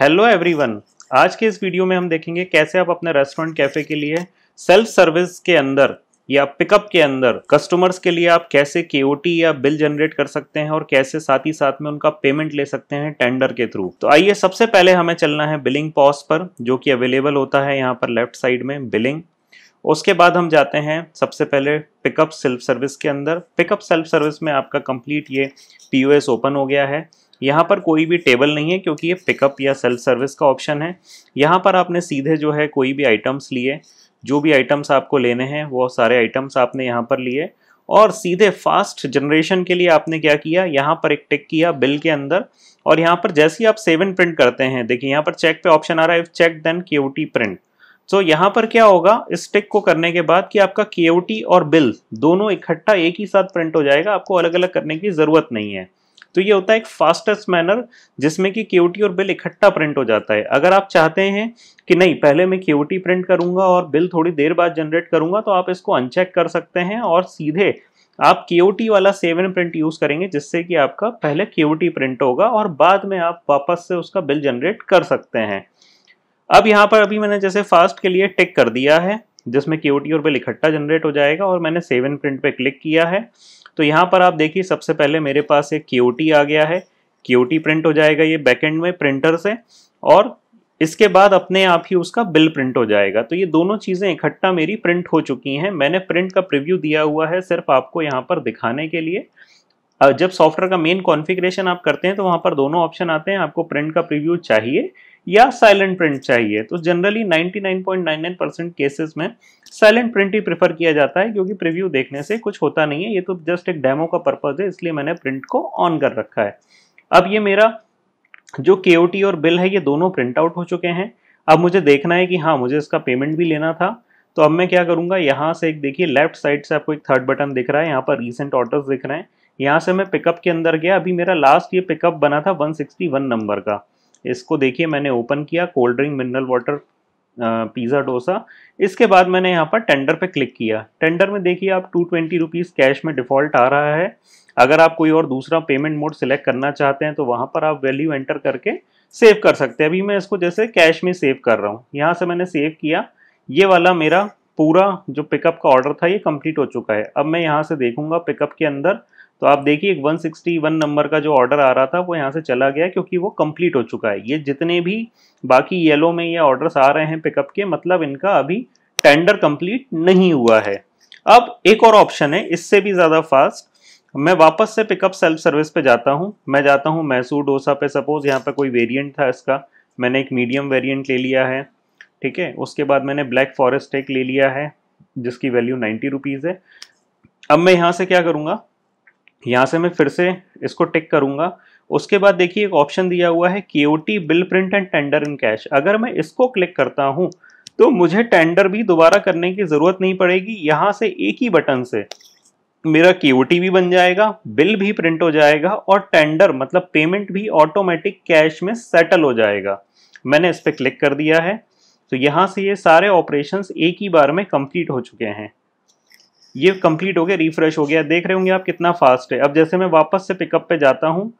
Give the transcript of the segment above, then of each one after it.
hello everyone आज के इस वीडियो में हम देखेंगे कैसे आप अपने रेस्टोरेंट कैफे के लिए सेल्फ सर्विस के अंदर या पिकअप के अंदर कस्टमर्स के लिए आप कैसे के या बिल जनरेट कर सकते हैं और कैसे साथ ही साथ में उनका पेमेंट ले सकते हैं टेंडर के थ्रू तो आइए सबसे पहले हमें चलना है बिलिंग पॉस पर जो कि अवेलेबल होता है यहाँ पर लेफ्ट साइड में बिलिंग उसके बाद हम जाते हैं सबसे पहले पिकअप सेल्फ सर्विस के अंदर पिकअप सेल्फ सर्विस में आपका कंप्लीट ये पीओएस ओपन हो गया है यहाँ पर कोई भी टेबल नहीं है क्योंकि ये पिकअप या सेल्फ सर्विस का ऑप्शन है यहाँ पर आपने सीधे जो है कोई भी आइटम्स लिए जो भी आइटम्स आपको लेने हैं वो सारे आइटम्स आपने यहाँ पर लिए और सीधे फास्ट जनरेशन के लिए आपने क्या किया यहाँ पर एक टिक किया बिल के अंदर और यहाँ पर जैसे ही आप सेवन प्रिंट करते हैं देखिए यहाँ पर चेक पे ऑप्शन आ रहा है इफ़ चेक देन के प्रिंट तो यहाँ पर क्या होगा इस टिक को करने के बाद कि आपका के और बिल दोनों इकट्ठा एक ही साथ प्रिंट हो जाएगा आपको अलग अलग करने की ज़रूरत नहीं है तो ये होता है एक फास्टेस्ट मैनर जिसमें कि क्यूटी और बिल इकट्ठा प्रिंट हो जाता है अगर आप चाहते हैं कि नहीं पहले मैं क्यूटी प्रिंट करूंगा और बिल थोड़ी देर बाद जनरेट करूंगा तो आप इसको अनचेक कर सकते हैं और सीधे आप क्यूटी वाला सेवन प्रिंट यूज करेंगे जिससे कि आपका पहले क्यूटी प्रिंट होगा और बाद में आप वापस से उसका बिल जनरेट कर सकते हैं अब यहाँ पर अभी मैंने जैसे फास्ट के लिए टिक कर दिया है जिसमें क्यूटी और बिल इकट्ठा जनरेट हो जाएगा और मैंने सेवन प्रिंट पे क्लिक किया है तो यहाँ पर आप देखिए सबसे पहले मेरे पास एक क्योटी आ गया है क्योटी प्रिंट हो जाएगा ये बैकेंड में प्रिंटर से और इसके बाद अपने आप ही उसका बिल प्रिंट हो जाएगा तो ये दोनों चीज़ें इकट्ठा मेरी प्रिंट हो चुकी हैं मैंने प्रिंट का प्रिव्यू दिया हुआ है सिर्फ आपको यहाँ पर दिखाने के लिए जब सॉफ्टवेयर का मेन कॉन्फ़िगरेशन आप करते हैं तो वहाँ पर दोनों ऑप्शन आते हैं आपको प्रिंट का प्रिव्यू चाहिए या साइलेंट प्रिंट चाहिए तो जनरली 99.99 परसेंट केसेस में साइलेंट प्रिंट ही प्रेफर किया जाता है क्योंकि प्रीव्यू देखने से कुछ होता नहीं है ये तो जस्ट एक डेमो का पर्पज है इसलिए मैंने प्रिंट को ऑन कर रखा है अब ये मेरा जो के और बिल है ये दोनों प्रिंट आउट हो चुके हैं अब मुझे देखना है कि हाँ मुझे इसका पेमेंट भी लेना था तो अब मैं क्या करूँगा यहाँ से एक देखिए लेफ्ट साइड से आपको एक थर्ड बटन दिख रहा है यहाँ पर रिसेंट ऑर्डर्स दिख रहे हैं यहाँ से मैं पिकअप के अंदर गया अभी मेरा लास्ट ये पिकअप बना था 161 नंबर का इसको देखिए मैंने ओपन किया cold drink mineral water pizza dosa इसके बाद मैंने यहाँ पर टेंडर पे क्लिक किया टेंडर में देखिए आप टू ट्वेंटी रुपीज़ कैश में डिफ़ॉल्ट आ रहा है अगर आप कोई और दूसरा पेमेंट मोड सिलेक्ट करना चाहते हैं तो वहाँ पर आप वैल्यू एंटर करके सेव कर सकते हैं अभी मैं इसको जैसे कैश में सेव कर रहा हूँ यहाँ से मैंने सेव किया ये वाला मेरा पूरा जो पिकअप का ऑर्डर था ये कंप्लीट हो चुका है अब मैं यहाँ से देखूंगा पिकअप के अंदर तो आप देखिए एक 161 नंबर का जो ऑर्डर आ रहा था वो यहाँ से चला गया क्योंकि वो कंप्लीट हो चुका है ये जितने भी बाकी येलो में ये ऑर्डर्स आ रहे हैं पिकअप के मतलब इनका अभी टेंडर कंप्लीट नहीं हुआ है अब एक और ऑप्शन है इससे भी ज़्यादा फास्ट मैं वापस से पिकअप सेल्फ सर्विस पे जाता हूँ मैं जाता हूँ मैसूर डोसा पे सपोज यहाँ पर कोई वेरियंट था इसका मैंने एक मीडियम वेरियंट ले लिया है ठीक है उसके बाद मैंने ब्लैक फॉरेस्ट एक ले लिया है जिसकी वैल्यू नाइन्टी रुपीज़ है अब मैं यहाँ से क्या करूँगा यहाँ से मैं फिर से इसको टिक करूँगा उसके बाद देखिए एक ऑप्शन दिया हुआ है KOT bill print and tender in cash अगर मैं इसको क्लिक करता हूँ तो मुझे टेंडर भी दोबारा करने की ज़रूरत नहीं पड़ेगी यहाँ से एक ही बटन से मेरा केओटी भी बन जाएगा बिल भी प्रिंट हो जाएगा और टेंडर मतलब पेमेंट भी ऑटोमेटिक कैश में सेटल हो जाएगा मैंने इस पर क्लिक कर दिया है तो यहाँ से ये सारे ऑपरेशंस एक ही बार में कंप्लीट हो चुके हैं ये कंप्लीट हो गया रिफ्रेश हो गया देख रहे होंगे आप कितना फास्ट है अब जैसे मैं वापस से पिकअप पे जाता हूँ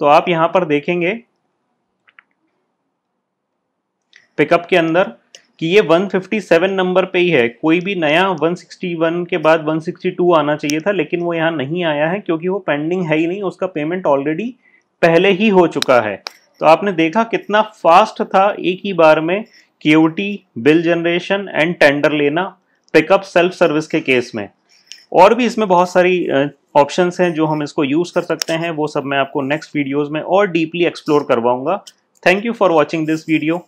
तो आप यहाँ पर देखेंगे पिकअप के अंदर कि ये 157 नंबर पे ही है कोई भी नया 161 के बाद 162 आना चाहिए था लेकिन वो यहाँ नहीं आया है क्योंकि वो पेंडिंग है ही नहीं उसका पेमेंट ऑलरेडी पहले ही हो चुका है तो आपने देखा कितना फास्ट था एक ही बार में QT bill generation and tender लेना पिकअप सेल्फ सर्विस के केस में और भी इसमें बहुत सारी ऑप्शन हैं जो हम इसको यूज़ कर सकते हैं वो सब मैं आपको नेक्स्ट वीडियोज़ में और डीपली एक्सप्लोर करवाऊंगा thank you for watching this video